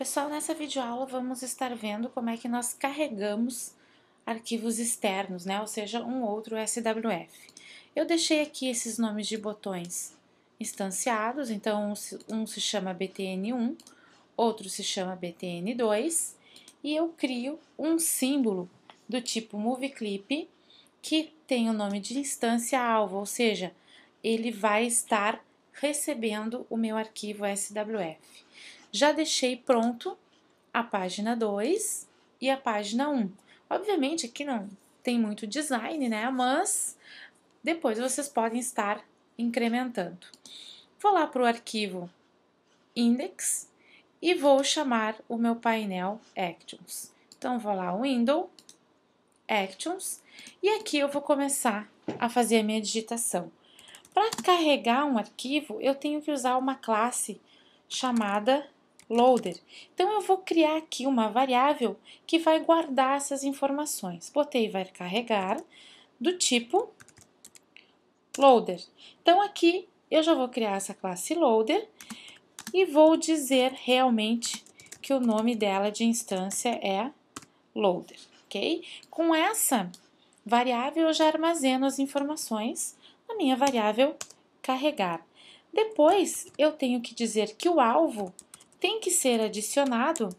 Pessoal, nessa videoaula vamos estar vendo como é que nós carregamos arquivos externos, né? ou seja, um outro SWF. Eu deixei aqui esses nomes de botões instanciados, então um se chama btn1, outro se chama btn2, e eu crio um símbolo do tipo movie clip que tem o nome de instância alvo, ou seja, ele vai estar recebendo o meu arquivo SWF já deixei pronto a página 2 e a página 1. Um. Obviamente aqui não tem muito design, né? Mas depois vocês podem estar incrementando. Vou lá para o arquivo index e vou chamar o meu painel Actions. Então, vou lá, Window, Actions, e aqui eu vou começar a fazer a minha digitação. Para carregar um arquivo, eu tenho que usar uma classe chamada loader. Então eu vou criar aqui uma variável que vai guardar essas informações. Botei vai carregar do tipo loader. Então aqui eu já vou criar essa classe loader e vou dizer realmente que o nome dela de instância é loader, ok? Com essa variável eu já armazeno as informações na minha variável carregar. Depois, eu tenho que dizer que o alvo tem que ser adicionado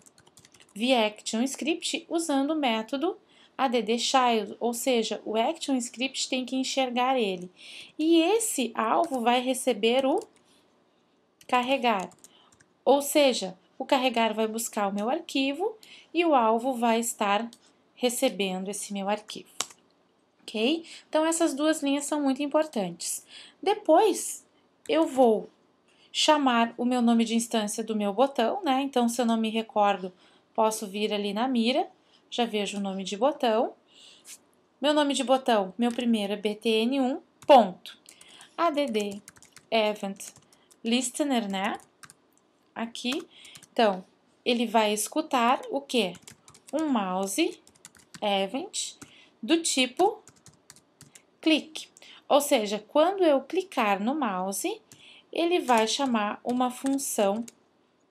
via ActionScript usando o método add-child, ou seja, o ActionScript tem que enxergar ele. E esse alvo vai receber o carregar, ou seja, o carregar vai buscar o meu arquivo e o alvo vai estar recebendo esse meu arquivo. Ok? Então, essas duas linhas são muito importantes. Depois, eu vou chamar o meu nome de instância do meu botão, né? Então, se eu não me recordo, posso vir ali na mira, já vejo o nome de botão. Meu nome de botão, meu primeiro é btn1, ponto. add event listener, né? Aqui, então, ele vai escutar o que? Um mouse event do tipo clique. Ou seja, quando eu clicar no mouse, ele vai chamar uma função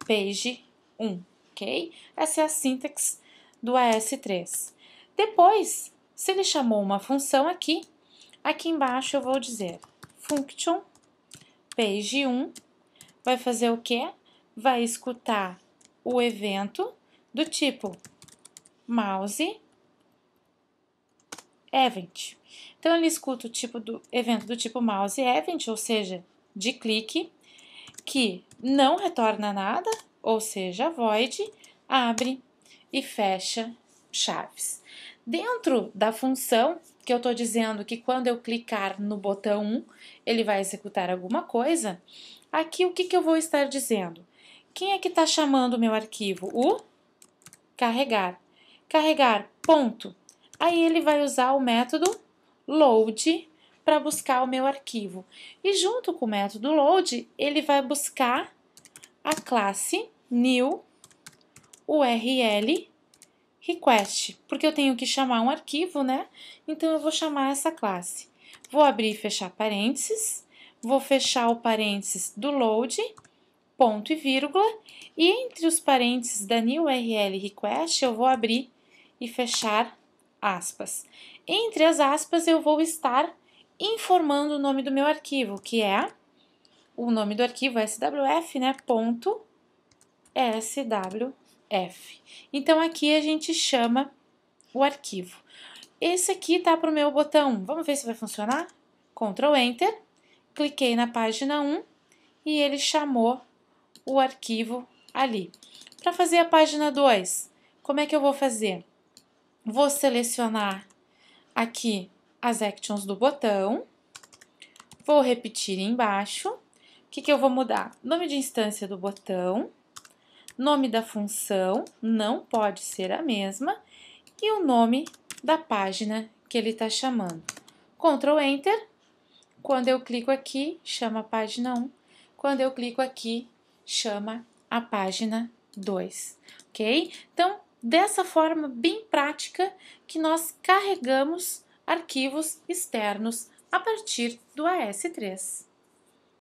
page1, ok? Essa é a sintaxe do AS3. Depois, se ele chamou uma função aqui, aqui embaixo eu vou dizer function page1 vai fazer o quê? Vai escutar o evento do tipo mouse event. Então ele escuta o tipo do evento do tipo mouse event, ou seja, de clique que não retorna nada, ou seja, void, abre e fecha chaves. Dentro da função que eu estou dizendo que quando eu clicar no botão 1, ele vai executar alguma coisa, aqui o que, que eu vou estar dizendo? Quem é que está chamando o meu arquivo? O carregar. Carregar, ponto. Aí ele vai usar o método load para buscar o meu arquivo. E junto com o método load, ele vai buscar a classe new url request, porque eu tenho que chamar um arquivo, né? Então eu vou chamar essa classe. Vou abrir e fechar parênteses, vou fechar o parênteses do load, ponto e vírgula, e entre os parênteses da new url request eu vou abrir e fechar aspas. Entre as aspas eu vou estar informando o nome do meu arquivo, que é o nome do arquivo é swf, né? Ponto swf. Então aqui a gente chama o arquivo. Esse aqui tá para o meu botão. Vamos ver se vai funcionar? Ctrl Enter, cliquei na página 1 e ele chamou o arquivo ali. Para fazer a página 2, como é que eu vou fazer? Vou selecionar aqui as actions do botão, vou repetir embaixo. O que, que eu vou mudar? Nome de instância do botão, nome da função, não pode ser a mesma, e o nome da página que ele está chamando. Ctrl Enter, quando eu clico aqui, chama a página 1, quando eu clico aqui, chama a página 2, ok? Então, dessa forma bem prática que nós carregamos arquivos externos a partir do AS3.